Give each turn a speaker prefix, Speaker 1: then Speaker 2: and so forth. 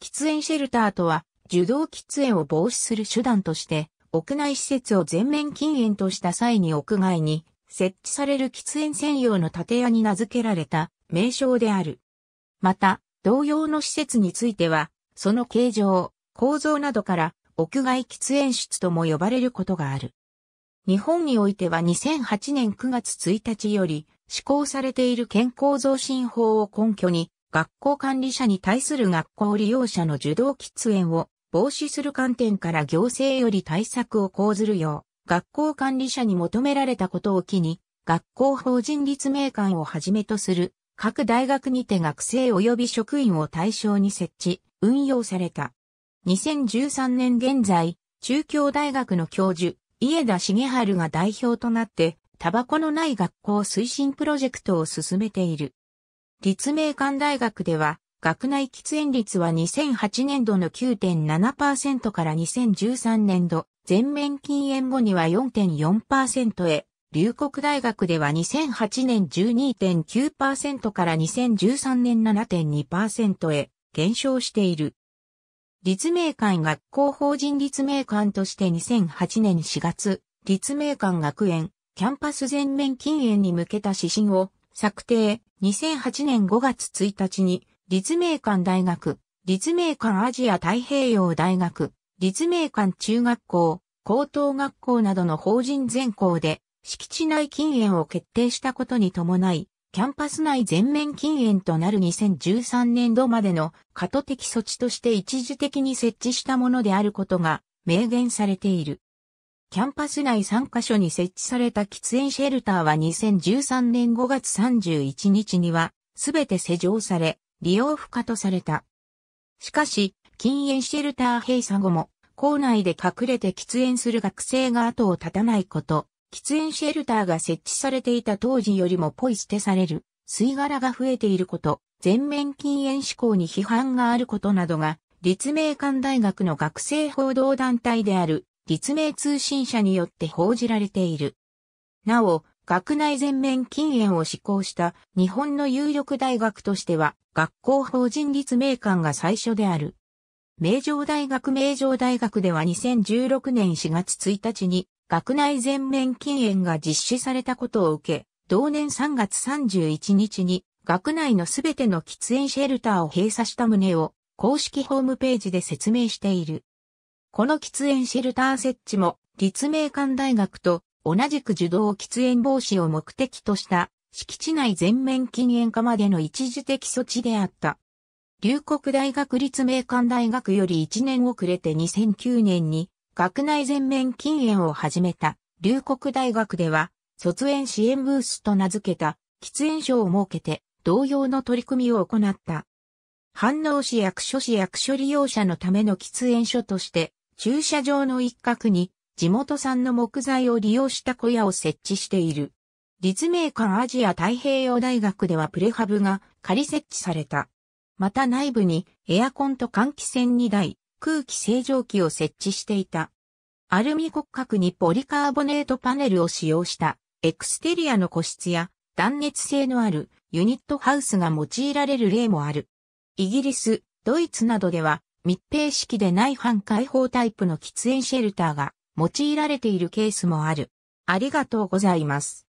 Speaker 1: 喫煙シェルターとは、受動喫煙を防止する手段として、屋内施設を全面禁煙とした際に屋外に設置される喫煙専用の建屋に名付けられた名称である。また、同様の施設については、その形状、構造などから屋外喫煙室とも呼ばれることがある。日本においては2008年9月1日より施行されている健康増進法を根拠に学校管理者に対する学校利用者の受動喫煙を防止する観点から行政より対策を講ずるよう、学校管理者に求められたことを機に、学校法人立命館をはじめとする各大学にて学生及び職員を対象に設置、運用された。2013年現在、中京大学の教授、家田茂春が代表となって、タバコのない学校推進プロジェクトを進めている。立命館大学では、学内喫煙率は2008年度の9.7%から2013年度、全面禁煙後には4.4%へ、龍谷大学では2008年12.9%から2013年7.2%へ減少している。立命館学校法人立命館として2008年4月、立命館学園、キャンパス全面禁煙に向けた指針を策定、2008年5月1日に、立命館大学、立命館アジア太平洋大学、立命館中学校、高等学校などの法人全校で、敷地内禁煙を決定したことに伴い、キャンパス内全面禁煙となる2013年度までの過渡的措置として一時的に設置したものであることが明言されている。キャンパス内3カ所に設置された喫煙シェルターは2013年5月31日には、すべて施錠され、利用不可とされた。しかし、禁煙シェルター閉鎖後も、校内で隠れて喫煙する学生が後を絶たないこと、喫煙シェルターが設置されていた当時よりもポイ捨てされる、吸い殻が増えていること、全面禁煙志向に批判があることなどが、立命館大学の学生報道団体である立命通信社によって報じられている。なお、学内全面禁煙を施行した日本の有力大学としては、学校法人立命館が最初である。名城大学名城大学では2016年4月1日に学内全面禁煙が実施されたことを受け、同年3月31日に学内のすべての喫煙シェルターを閉鎖した旨を公式ホームページで説明している。この喫煙シェルター設置も立命館大学と同じく受動喫煙防止を目的とした敷地内全面禁煙化までの一時的措置であった。龍谷大学立命館大学より1年遅れて2009年に学内全面禁煙を始めた龍谷大学では卒園支援ブースと名付けた喫煙所を設けて同様の取り組みを行った。反応市役所市役所利用者のための喫煙所として駐車場の一角に地元産の木材を利用した小屋を設置している。立命館アジア太平洋大学ではプレハブが仮設置された。また内部にエアコンと換気扇2台、空気清浄機を設置していた。アルミ骨格にポリカーボネートパネルを使用したエクステリアの個室や断熱性のあるユニットハウスが用いられる例もある。イギリス、ドイツなどでは密閉式でない半開放タイプの喫煙シェルターが用いられているケースもある。ありがとうございます。